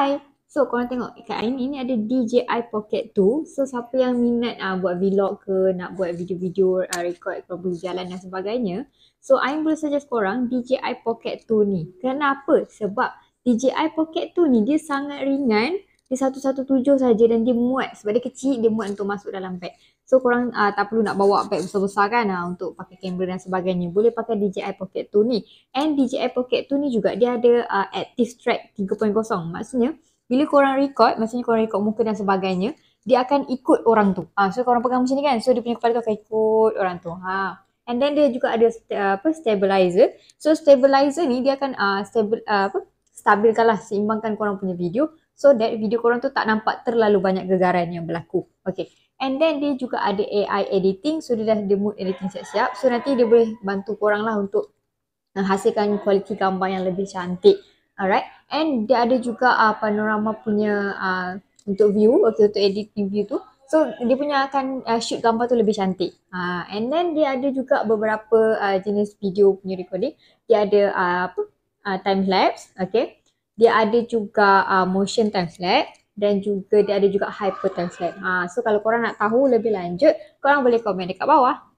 DJI. So korang tengok kat ini ni ada DJI Pocket tu. So siapa yang minat uh, buat vlog ke nak buat video-video uh, record ke berjalan dan sebagainya. So I boleh suggest korang DJI Pocket tu ni. Kenapa? Sebab DJI Pocket tu ni dia sangat ringan dia tujuh saja dan dia muat sebab dia kecil dia muat untuk masuk dalam bag. So korang uh, tak perlu nak bawa bag besar-besar kan uh, untuk pakai kamera dan sebagainya. Boleh pakai DJI Pocket 2 ni. And DJI Pocket 2 ni juga dia ada uh, active track 3.0. Maksudnya bila korang record, maksudnya korang record muka dan sebagainya, dia akan ikut orang tu. uh, so korang pegang macam ni kan. So dia punya kepala tu akan ikut orang tu. Ha. And then dia juga ada uh, apa stabilizer. So stabilizer ni dia akan uh, stabil uh, apa stabilkanlah, seimbangkan korang punya video so that video korang tu tak nampak terlalu banyak gegaran yang berlaku. Okay. And then dia juga ada AI editing. So dia dah ada mood editing siap-siap. So nanti dia boleh bantu korang lah untuk menghasilkan kualiti gambar yang lebih cantik. Alright. And dia ada juga uh, panorama punya uh, untuk view. Okay, untuk editing view tu. So dia punya akan uh, shoot gambar tu lebih cantik. Uh, and then dia ada juga beberapa uh, jenis video punya recording. Dia ada uh, apa? uh, time lapse okay dia ada juga uh, motion time lapse dan juga dia ada juga hyper time lapse ah uh, so kalau korang nak tahu lebih lanjut korang boleh komen dekat bawah